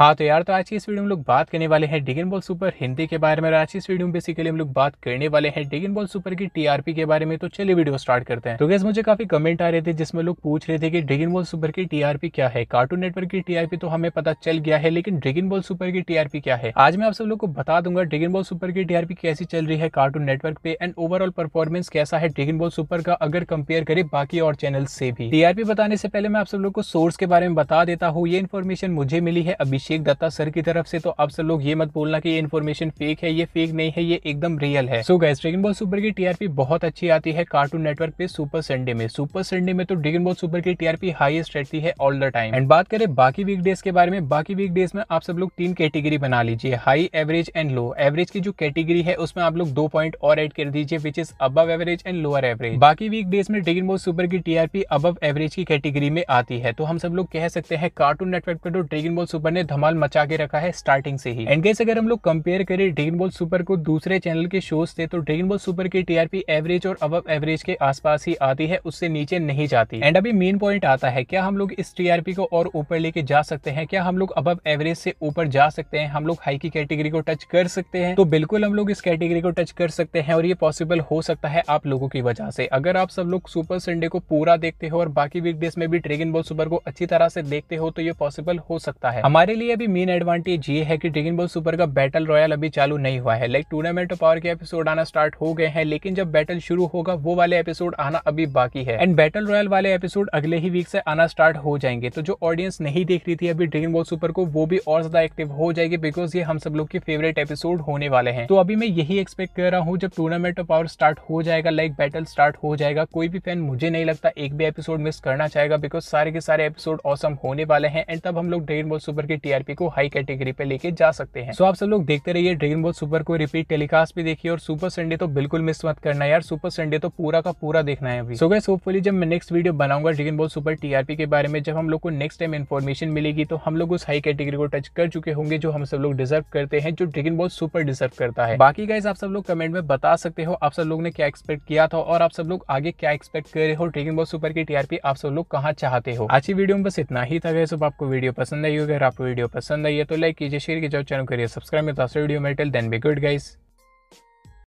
हाँ तो यार तो आज की इस वीडियो में लोग बात करने वाले हैं डिगन बॉल सुपर हिंदी के बारे में और आज की इस वीडियो में बेसिकली हम लोग बात करने वाले हैं डिगन बॉल सुपर की टीआरपी के बारे में तो चलिए वीडियो स्टार्ट करते हैं तो गैस मुझे काफी कमेंट आ रहे थे जिसमें लोग पूछ रहे थे कि डिगन बॉल सुपर की टीआरपी क्या है कार्टून नेटवर्क की टीआरपी तो हमें पता चल गया है लेकिन डिगिन बॉल सुपर की टीआरपी क्या है आज मैं आप सब लोग को बता दूंगा डिगिन बॉल सुपर की टीआरपी कैसी चल रही है कार्टून नेटवर्क पे एंड ओवरऑल परफॉर्मेंस कैसा है डिगिन बॉल सुपर का अगर कंपेयर करें बाकी और चैनल से भी टीआरपी बताने से पहले मैं आप सब लोग को सोर्स के बारे में बता देता हूँ ये इन्फॉर्मेशन मुझे मिली है अभिषेक अभिषेक दत्ता सर की तरफ से तो आप सब लोग ये मत बोलना कि ये इन्फॉर्मेशन फेक है ये फेक नहीं है ये एकदम रियल है so guys Dragon Ball Super की टीआरपी बहुत अच्छी आती है कार्टून नेटवर्क पे सुपर संडे में सुपर संडे में तो ड्रेगन बॉल सुपर की टीआरपी हाईएस्ट रहती है ऑल द टाइम एंड बात करें बाकी वीक डेज के बारे में बाकी वीक डेज में आप सब लोग तीन कैटेगरी बना लीजिए high average and low average की जो कैटेगरी है उसमें आप लोग दो पॉइंट और एड कर दीजिए which is above average and lower average बाकी वीक डेज में ड्रेगन बॉल सुपर की टीआरपी अब एवरेज की कैटेगरी में आती है तो हम सब लोग कह सकते हैं कार्टून नेटवर्क पर तो ड्रेगन बॉल सुपर ने धम धमाल मचा के रखा है स्टार्टिंग से ही एंड गैस अगर हम लोग कंपेयर करें ड्रेगन बॉल सुपर को दूसरे चैनल के शोज से तो ड्रेगन बॉल सुपर की टीआरपी एवरेज और अब एवरेज के आसपास ही आती है उससे नीचे नहीं जाती एंड अभी मेन पॉइंट आता है क्या हम लोग इस टीआरपी को और ऊपर लेके जा सकते हैं क्या हम लोग अब एवरेज से ऊपर जा सकते हैं हम लोग हाई की कैटेगरी को टच कर सकते हैं तो बिल्कुल हम लोग इस कैटेगरी को टच कर सकते हैं और ये पॉसिबल हो सकता है आप लोगों की वजह से अगर आप सब लोग सुपर संडे को पूरा देखते हो और बाकी वीकडेज में भी ड्रेगन बॉल सुपर को अच्छी तरह से देखते हो तो ये पॉसिबल हो सकता है हमारे लिए अभी मेन एडवांटेज ये है कि ड्रेगन बॉल सुपर का बैटल रॉयल अभी चालू नहीं हुआ है लाइक टूर्नामेंट पावर के एपिसोड आना स्टार्ट हो गए हैं लेकिन जब बैटल शुरू होगा वो वाले एपिसोड आना अभी बाकी है एंड बैटल रॉयल वाले एपिसोड अगले ही वीक से आना स्टार्ट हो जाएंगे तो जो ऑडियंस नहीं देख रही थी अभी ड्रेगन बॉल सुपर को वो भी और ज्यादा एक्टिव हो जाएगी बिकॉज ये हम सब लोग के फेवरेट एपिसोड होने वाले हैं तो अभी मैं यही एक्सपेक्ट कर रहा हूँ जब टूर्नामेंट ऑफ पावर स्टार्ट हो जाएगा लाइक बैटल स्टार्ट हो जाएगा कोई भी फैन मुझे नहीं लगता एक भी एपिसोड मिस करना चाहेगा बिकॉज सारे के सारे एपिसोड औसम होने वाले हैं एंड तब हम लोग ड्रेगन बॉल सुपर की टीआरपी को हाई कैटेगरी पे लेके जा सकते हैं सो आप सब लोग देखते रहिए ड्रेगन बॉल सुपर को रिपीट टेलीकास्ट भी देखिए और सुपर संडे तो बिल्कुल मिस मत करना यार सुपर संडे तो पूरा का पूरा देखना है अभी सो गैस होपफुली जब मैं नेक्स्ट वीडियो बनाऊंगा ड्रेगन बॉल सुपर टीआरपी के बारे में जब हम लोग को नेक्स्ट टाइम इन्फॉर्मेशन मिलेगी तो हम लोग उस हाई कैटेगरी को टच कर चुके होंगे जो हम सब लोग डिजर्व करते हैं जो ड्रेगन बॉल सुपर डिजर्व करता है बाकी गाइज आप सब लोग कमेंट में बता सकते हो आप सब लोग ने क्या एक्सपेक्ट किया था और आप सब लोग आगे क्या एक्सपेक्ट कर रहे हो ड्रेगन बॉल सुपर की टीआरपी आप सब लोग कहाँ चाहते हो आज की वीडियो में बस इतना ही था गैस आपको वीडियो पसंद आई अगर आपको वीडियो वीडियो पसंद आई है तो लाइक कीजिए शेयर कीजिए और चैनल करिए सब्सक्राइब में तो वीडियो में देन बी गुड गाइस